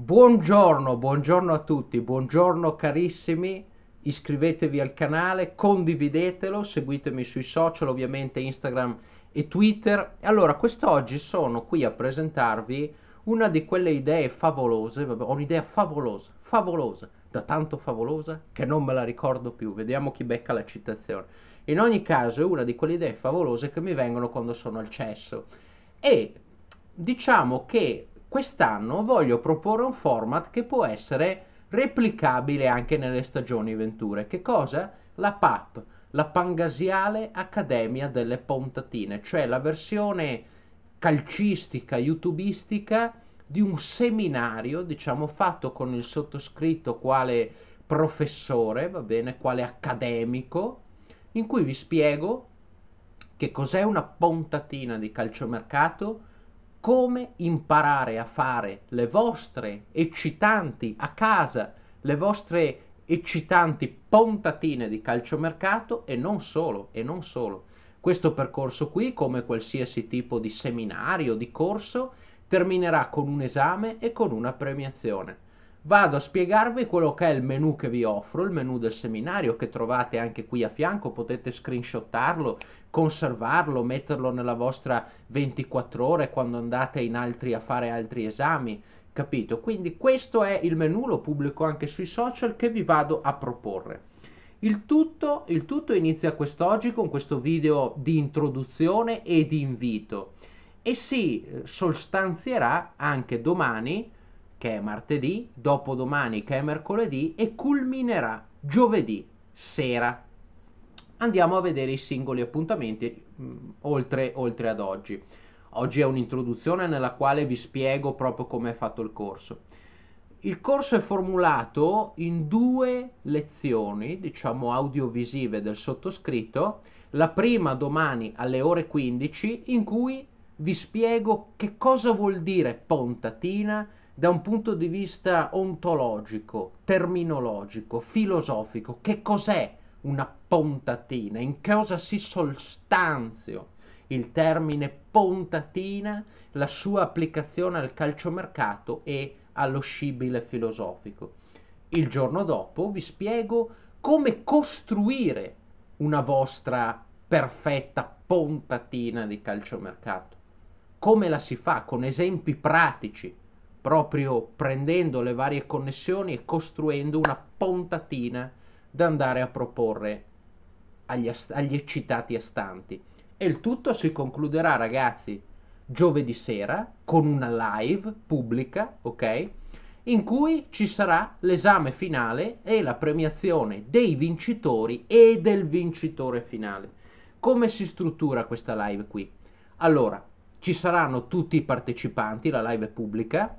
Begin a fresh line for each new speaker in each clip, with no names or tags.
Buongiorno, buongiorno a tutti, buongiorno carissimi, iscrivetevi al canale, condividetelo, seguitemi sui social, ovviamente Instagram e Twitter. Allora, quest'oggi sono qui a presentarvi una di quelle idee favolose, vabbè, ho un'idea favolosa, favolosa, da tanto favolosa che non me la ricordo più, vediamo chi becca la citazione. In ogni caso è una di quelle idee favolose che mi vengono quando sono al cesso. E diciamo che quest'anno voglio proporre un format che può essere replicabile anche nelle stagioni venture. Che cosa? La PAP, la Pangasiale Accademia delle Pontatine, cioè la versione calcistica, youtubistica di un seminario, diciamo, fatto con il sottoscritto quale professore, va bene, quale accademico, in cui vi spiego che cos'è una pontatina di calciomercato, come imparare a fare le vostre eccitanti a casa, le vostre eccitanti pontatine di calciomercato e non solo, e non solo. Questo percorso qui, come qualsiasi tipo di seminario, di corso, terminerà con un esame e con una premiazione. Vado a spiegarvi quello che è il menu che vi offro, il menu del seminario che trovate anche qui a fianco, potete screenshottarlo conservarlo, metterlo nella vostra 24 ore quando andate in altri a fare altri esami, capito? Quindi questo è il menu, lo pubblico anche sui social che vi vado a proporre. Il tutto, il tutto inizia quest'oggi con questo video di introduzione e di invito e si eh, sostanzierà anche domani, che è martedì, dopodomani che è mercoledì e culminerà giovedì sera andiamo a vedere i singoli appuntamenti mh, mm, oltre, oltre ad oggi. Oggi è un'introduzione nella quale vi spiego proprio come è fatto il corso. Il corso è formulato in due lezioni, diciamo audiovisive del sottoscritto, la prima domani alle ore 15 in cui vi spiego che cosa vuol dire pontatina da un punto di vista ontologico, terminologico, filosofico, che cos'è una pontatina. In cosa si sostanzio il termine pontatina, la sua applicazione al calciomercato e allo scibile filosofico. Il giorno dopo vi spiego come costruire una vostra perfetta pontatina di calciomercato. Come la si fa? Con esempi pratici, proprio prendendo le varie connessioni e costruendo una pontatina da andare a proporre agli, agli eccitati astanti. E il tutto si concluderà, ragazzi, giovedì sera con una live pubblica, ok? In cui ci sarà l'esame finale e la premiazione dei vincitori e del vincitore finale. Come si struttura questa live qui? Allora, ci saranno tutti i partecipanti, la live è pubblica,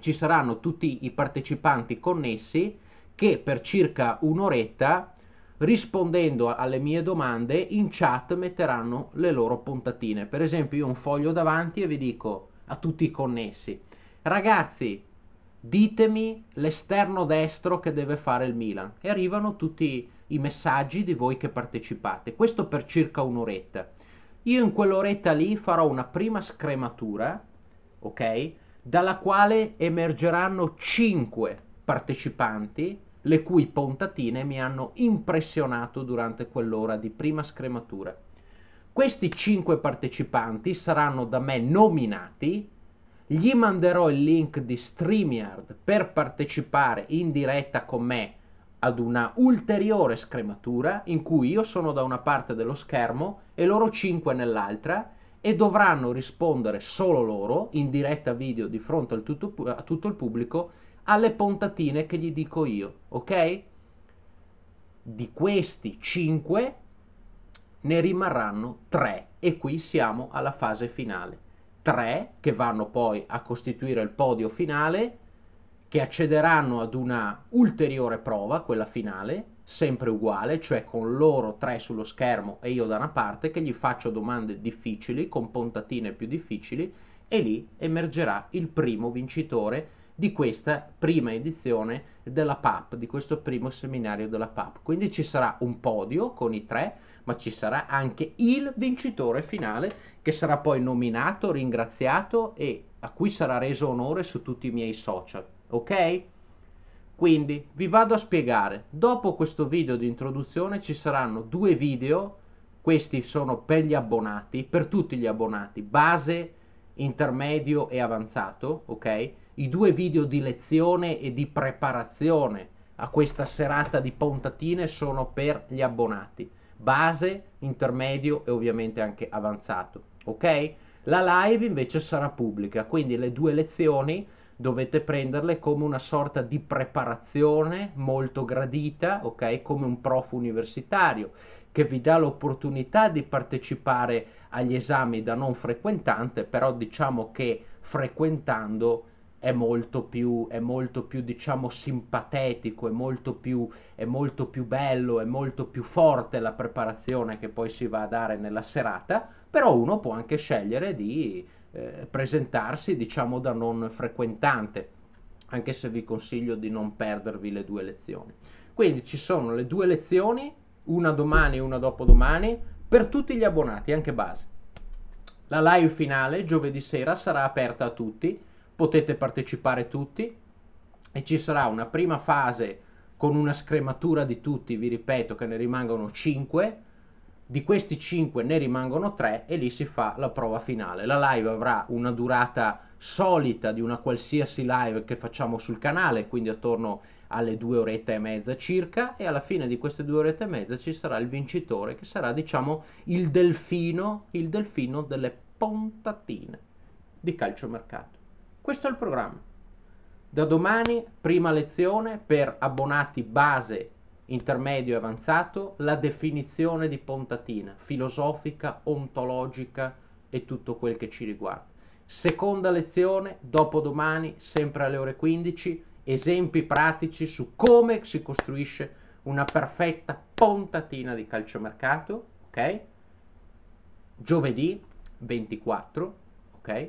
ci saranno tutti i partecipanti connessi che per circa un'oretta, rispondendo alle mie domande, in chat metteranno le loro puntatine. Per esempio io ho un foglio davanti e vi dico a tutti i connessi, ragazzi, ditemi l'esterno destro che deve fare il Milan. E arrivano tutti i messaggi di voi che partecipate. Questo per circa un'oretta. Io in quell'oretta lì farò una prima scrematura, ok? Dalla quale emergeranno 5 partecipanti, le cui puntatine mi hanno impressionato durante quell'ora di prima scrematura. Questi cinque partecipanti saranno da me nominati, gli manderò il link di StreamYard per partecipare in diretta con me ad una ulteriore scrematura in cui io sono da una parte dello schermo e loro cinque nell'altra e dovranno rispondere solo loro in diretta video di fronte tutto, a tutto il pubblico alle puntatine che gli dico io, ok? Di questi 5 ne rimarranno 3 e qui siamo alla fase finale. 3 che vanno poi a costituire il podio finale, che accederanno ad una ulteriore prova, quella finale, sempre uguale, cioè con loro 3 sullo schermo e io da una parte, che gli faccio domande difficili, con puntatine più difficili, e lì emergerà il primo vincitore di questa prima edizione della PAP, di questo primo seminario della PAP. Quindi ci sarà un podio con i tre, ma ci sarà anche il vincitore finale che sarà poi nominato, ringraziato e a cui sarà reso onore su tutti i miei social, ok? Quindi vi vado a spiegare, dopo questo video di introduzione ci saranno due video, questi sono per gli abbonati, per tutti gli abbonati, base, intermedio e avanzato, ok? i due video di lezione e di preparazione a questa serata di puntatine sono per gli abbonati, base, intermedio e ovviamente anche avanzato, ok? La live invece sarà pubblica, quindi le due lezioni dovete prenderle come una sorta di preparazione molto gradita, ok? Come un prof universitario che vi dà l'opportunità di partecipare agli esami da non frequentante, però diciamo che frequentando è molto più, è molto più diciamo, simpatetico, è molto più, è molto più bello, è molto più forte la preparazione che poi si va a dare nella serata, però uno può anche scegliere di eh, presentarsi diciamo da non frequentante, anche se vi consiglio di non perdervi le due lezioni. Quindi ci sono le due lezioni, una domani e una dopodomani, per tutti gli abbonati, anche base. La live finale giovedì sera sarà aperta a tutti potete partecipare tutti e ci sarà una prima fase con una scrematura di tutti, vi ripeto che ne rimangono 5, di questi 5 ne rimangono 3 e lì si fa la prova finale. La live avrà una durata solita di una qualsiasi live che facciamo sul canale, quindi attorno alle due orette e mezza circa e alla fine di queste due orette e mezza ci sarà il vincitore che sarà diciamo il delfino, il delfino delle puntatine di calciomercato. Questo è il programma. Da domani, prima lezione per abbonati base, intermedio e avanzato, la definizione di Pontatina, filosofica, ontologica e tutto quel che ci riguarda. Seconda lezione, dopodomani, sempre alle ore 15, esempi pratici su come si costruisce una perfetta pontatina di calciomercato, ok? Giovedì 24, ok?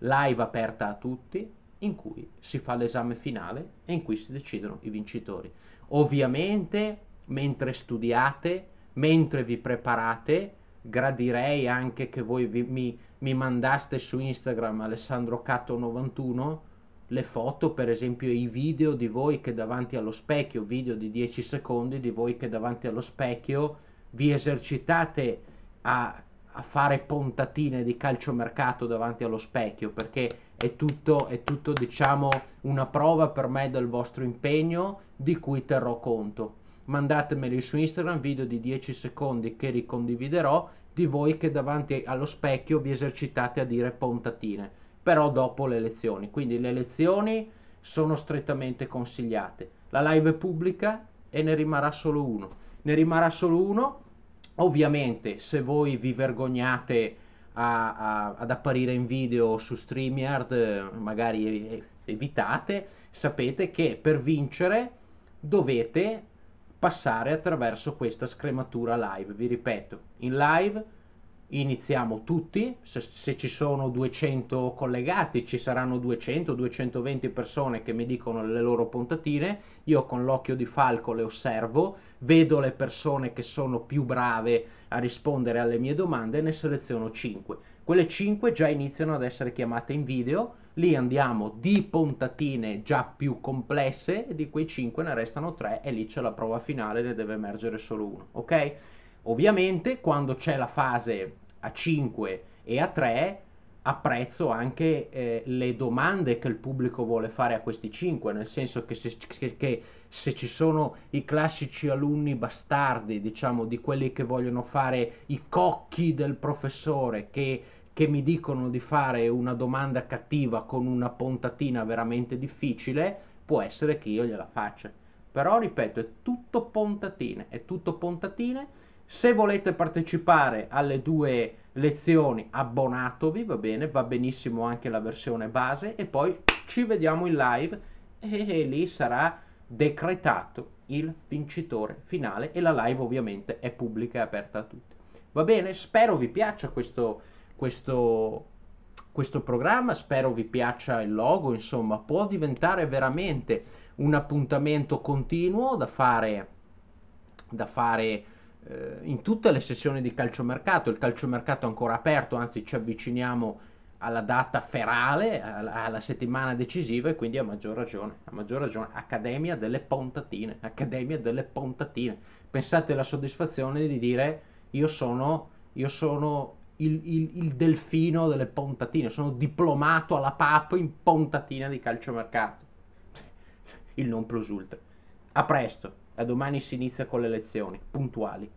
live aperta a tutti in cui si fa l'esame finale e in cui si decidono i vincitori. Ovviamente, mentre studiate, mentre vi preparate, gradirei anche che voi vi, mi, mi mandaste su Instagram Alessandro Catto 91 le foto, per esempio i video di voi che davanti allo specchio, video di 10 secondi di voi che davanti allo specchio vi esercitate a a fare pontatine di calciomercato davanti allo specchio perché è tutto, è tutto diciamo una prova per me del vostro impegno di cui terrò conto mandatemeli su Instagram video di 10 secondi che ricondividerò di voi che davanti allo specchio vi esercitate a dire pontatine però dopo le lezioni quindi le lezioni sono strettamente consigliate la live è pubblica e ne rimarrà solo uno ne rimarrà solo uno Ovviamente se voi vi vergognate a, a, ad apparire in video su StreamYard, magari evitate, sapete che per vincere dovete passare attraverso questa scrematura live. Vi ripeto, in live iniziamo tutti, se, se, ci sono 200 collegati ci saranno 200-220 persone che mi dicono le loro puntatine, io con l'occhio di falco le osservo, vedo le persone che sono più brave a rispondere alle mie domande e ne seleziono 5. Quelle 5 già iniziano ad essere chiamate in video, lì andiamo di puntatine già più complesse e di quei 5 ne restano 3 e lì c'è la prova finale, ne deve emergere solo uno, ok? Ovviamente quando c'è la fase a 5 e a 3 apprezzo anche eh, le domande che il pubblico vuole fare a questi 5, nel senso che se, che, che se, ci sono i classici alunni bastardi, diciamo di quelli che vogliono fare i cocchi del professore, che, che mi dicono di fare una domanda cattiva con una puntatina veramente difficile, può essere che io gliela faccia. Però ripeto, è tutto puntatine, è tutto puntatine se volete partecipare alle due lezioni, abbonatevi, va bene, va benissimo anche la versione base e poi ci vediamo in live e, e lì sarà decretato il vincitore finale e la live ovviamente è pubblica e aperta a tutti. Va bene, spero vi piaccia questo, questo, questo programma, spero vi piaccia il logo, insomma può diventare veramente un appuntamento continuo da fare, da fare eh, in tutte le sessioni di calciomercato, il calciomercato è ancora aperto, anzi ci avviciniamo alla data ferale, alla, settimana decisiva e quindi a maggior ragione, a maggior ragione, Accademia delle Pontatine, Accademia delle Pontatine. Pensate alla soddisfazione di dire io sono, io sono il, il, il, delfino delle Pontatine, sono diplomato alla PAP in Pontatina di calciomercato. Il non plus ultra. A presto da domani si inizia con le lezioni puntuali.